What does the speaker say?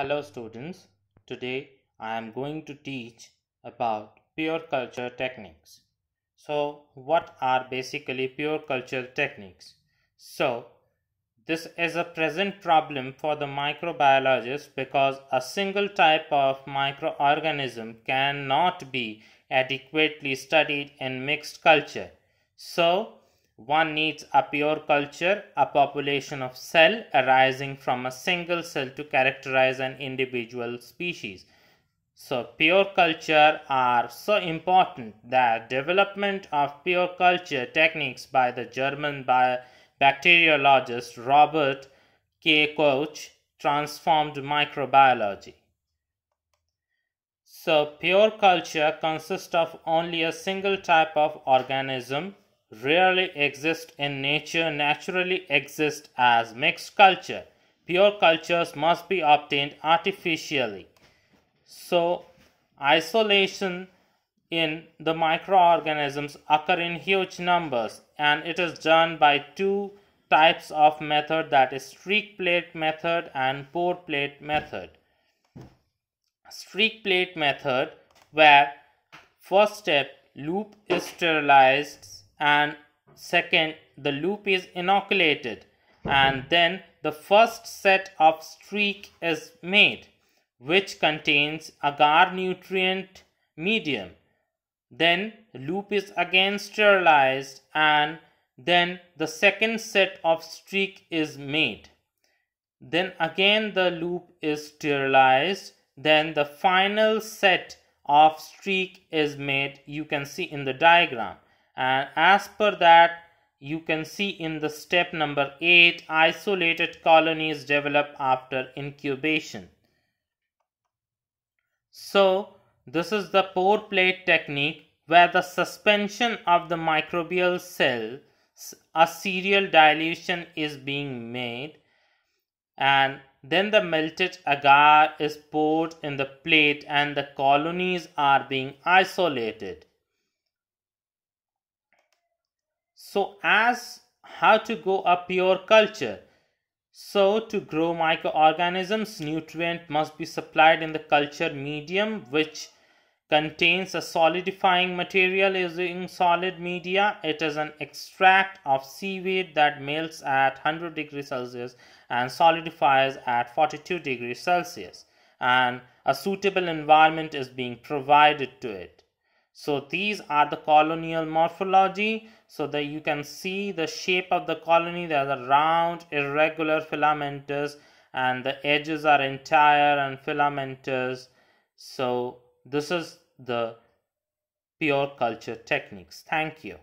Hello students, today I am going to teach about pure culture techniques. So what are basically pure culture techniques? So this is a present problem for the microbiologist because a single type of microorganism cannot be adequately studied in mixed culture. So one needs a pure culture, a population of cell arising from a single cell to characterize an individual species. So pure culture are so important that development of pure culture techniques by the German bacteriologist Robert K. Koch transformed microbiology. So pure culture consists of only a single type of organism rarely exist in nature naturally exist as mixed culture. Pure cultures must be obtained artificially. So, isolation in the microorganisms occur in huge numbers and it is done by two types of method that is streak plate method and pore plate method. Streak plate method where first step loop is sterilized and second the loop is inoculated and then the first set of streak is made which contains agar nutrient medium then loop is again sterilized and then the second set of streak is made then again the loop is sterilized then the final set of streak is made you can see in the diagram and uh, as per that you can see in the step number 8 isolated colonies develop after incubation so this is the pore plate technique where the suspension of the microbial cell a serial dilution is being made and then the melted agar is poured in the plate and the colonies are being isolated so as how to go up your culture. So to grow microorganisms, nutrient must be supplied in the culture medium which contains a solidifying material using solid media. It is an extract of seaweed that melts at 100 degrees Celsius and solidifies at 42 degrees Celsius and a suitable environment is being provided to it. So these are the colonial morphology. So that you can see the shape of the colony. There are round, irregular filamentous and the edges are entire and filamentous. So this is the pure culture techniques. Thank you.